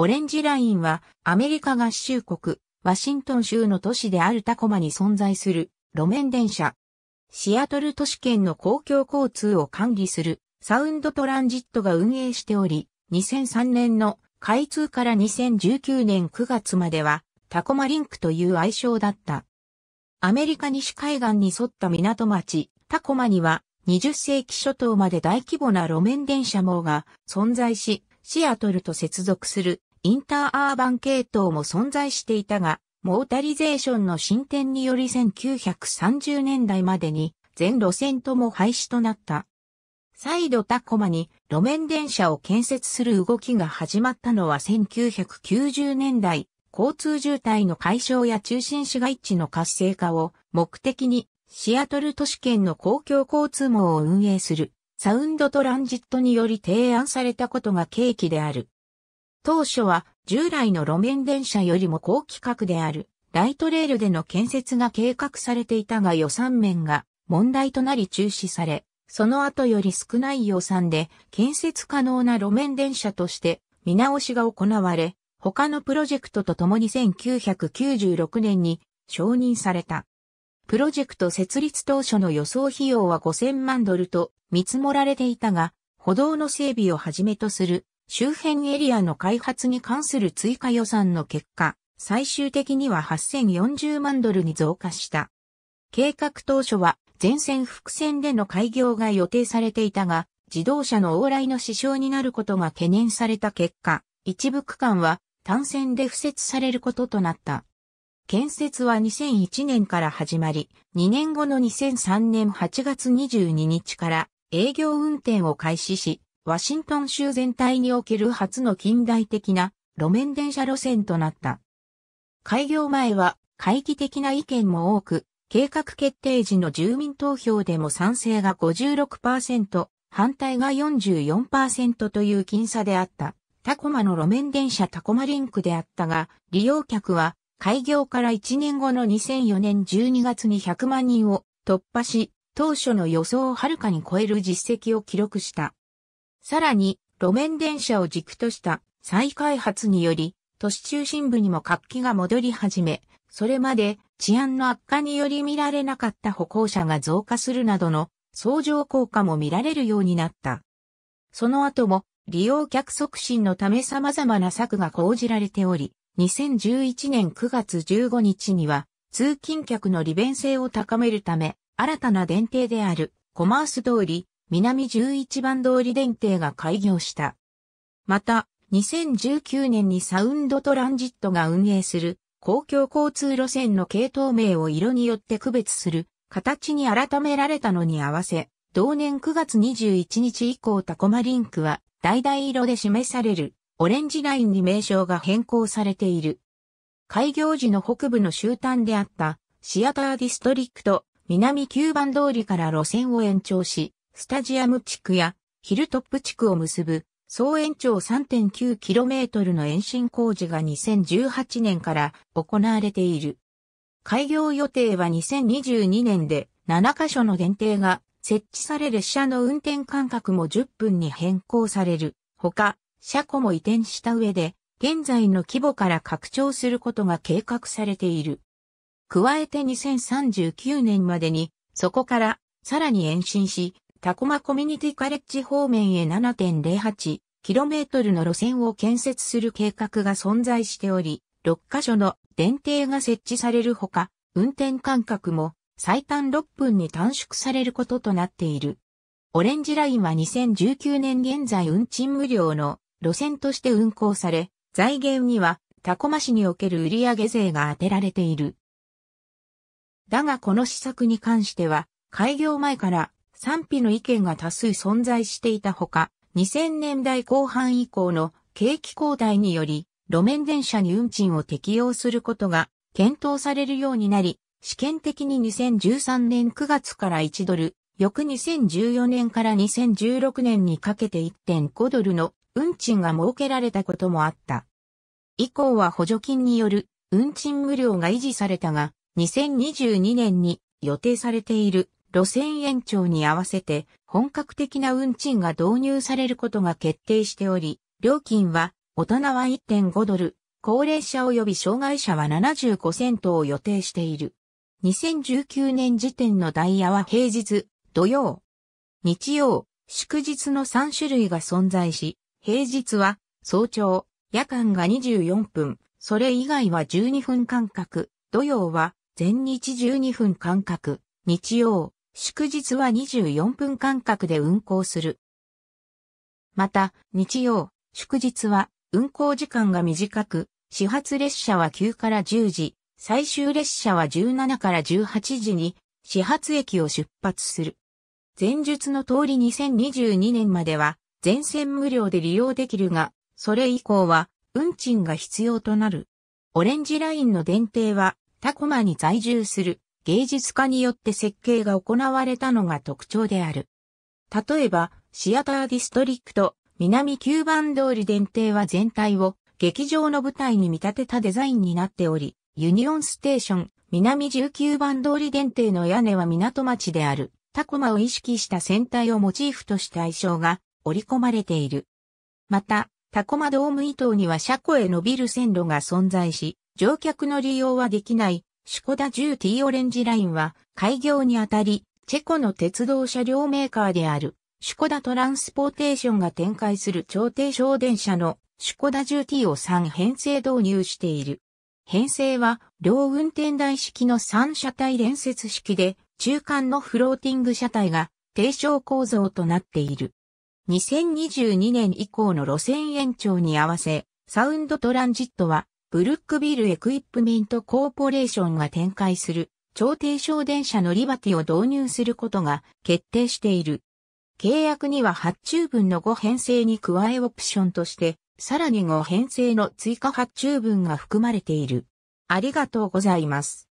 オレンジラインはアメリカ合衆国、ワシントン州の都市であるタコマに存在する路面電車。シアトル都市圏の公共交通を管理するサウンドトランジットが運営しており、2003年の開通から2019年9月まではタコマリンクという愛称だった。アメリカ西海岸に沿った港町タコマには20世紀初頭まで大規模な路面電車網が存在し、シアトルと接続するインターアーバン系統も存在していたが、モータリゼーションの進展により1930年代までに全路線とも廃止となった。再度タコマに路面電車を建設する動きが始まったのは1990年代、交通渋滞の解消や中心市街地の活性化を目的にシアトル都市圏の公共交通網を運営するサウンドトランジットにより提案されたことが契機である。当初は従来の路面電車よりも高規格であるライトレールでの建設が計画されていたが予算面が問題となり中止され、その後より少ない予算で建設可能な路面電車として見直しが行われ、他のプロジェクトと共に1996年に承認された。プロジェクト設立当初の予想費用は5000万ドルと見積もられていたが、歩道の整備をはじめとする周辺エリアの開発に関する追加予算の結果、最終的には8040万ドルに増加した。計画当初は全線複線での開業が予定されていたが、自動車の往来の支障になることが懸念された結果、一部区間は単線で付設されることとなった。建設は2001年から始まり、2年後の2003年8月22日から営業運転を開始し、ワシントン州全体における初の近代的な路面電車路線となった。開業前は懐疑的な意見も多く、計画決定時の住民投票でも賛成が56%、反対が44%という僅差であった。タコマの路面電車タコマリンクであったが、利用客は開業から1年後の2004年12月に100万人を突破し、当初の予想をはるかに超える実績を記録した。さらに、路面電車を軸とした再開発により、都市中心部にも活気が戻り始め、それまで治安の悪化により見られなかった歩行者が増加するなどの相乗効果も見られるようになった。その後も利用客促進のため様々な策が講じられており、2011年9月15日には通勤客の利便性を高めるため、新たな電停であるコマース通り南11番通り電停が開業した。また、2019年にサウンドトランジットが運営する公共交通路線の系統名を色によって区別する形に改められたのに合わせ、同年9月21日以降タコマリンクは橙色で示されるオレンジラインに名称が変更されている。開業時の北部の終端であったシアターディストリクト南9番通りから路線を延長し、スタジアム地区やヒルトップ地区を結ぶ総延長 3.9km の延伸工事が2018年から行われている。開業予定は2022年で7カ所の限定が設置され列車の運転間隔も10分に変更される。ほか、車庫も移転した上で、現在の規模から拡張することが計画されている。加えて2039年までに、そこからさらに延伸し、タコマコミュニティカレッジ方面へ 7.08km の路線を建設する計画が存在しており、6カ所の電停が設置されるほか、運転間隔も最短6分に短縮されることとなっている。オレンジラインは2019年現在運賃無料の路線として運行され、財源にはタコマ市における売上税が当てられている。だがこの施策に関しては、開業前から賛否の意見が多数存在していたほか、2000年代後半以降の景気交代により、路面電車に運賃を適用することが検討されるようになり、試験的に2013年9月から1ドル、翌2014年から2016年にかけて1.5ドルの運賃が設けられたこともあった。以降は補助金による運賃無料が維持されたが、2022年に予定されている路線延長に合わせて本格的な運賃が導入されることが決定しており、料金は大人は1.5ドル、高齢者及び障害者は75セントを予定している。2019年時点のダイヤは平日、土曜、日曜、祝日の3種類が存在し、平日は早朝、夜間が24分、それ以外は12分間隔、土曜は全日12分間隔、日曜、祝日は24分間隔で運行する。また、日曜、祝日は運行時間が短く、始発列車は9から10時、最終列車は17から18時に始発駅を出発する。前述の通り2022年までは全線無料で利用できるが、それ以降は運賃が必要となる。オレンジラインの電停はタコマに在住する芸術家によって設計が行われたのが特徴である。例えば、シアターディストリクト、南九番通り電停は全体を劇場の舞台に見立てたデザインになっており、ユニオンステーション、南19番通り電停の屋根は港町である、タコマを意識した船体をモチーフとした愛称が織り込まれている。また、タコマドーム伊藤には車庫へ伸びる線路が存在し、乗客の利用はできないシュコダ 10T オレンジラインは開業にあたり、チェコの鉄道車両メーカーであるシュコダトランスポーテーションが展開する超低省電車のシュコダ 10T を3編成導入している。編成は両運転台式の3車体連接式で中間のフローティング車体が低床構造となっている。2022年以降の路線延長に合わせ、サウンドトランジットはブルックビルエクイップメントコーポレーションが展開する超低床電車のリバティを導入することが決定している。契約には発注分の5編成に加えオプションとして、さらに5編成の追加発注分が含まれている。ありがとうございます。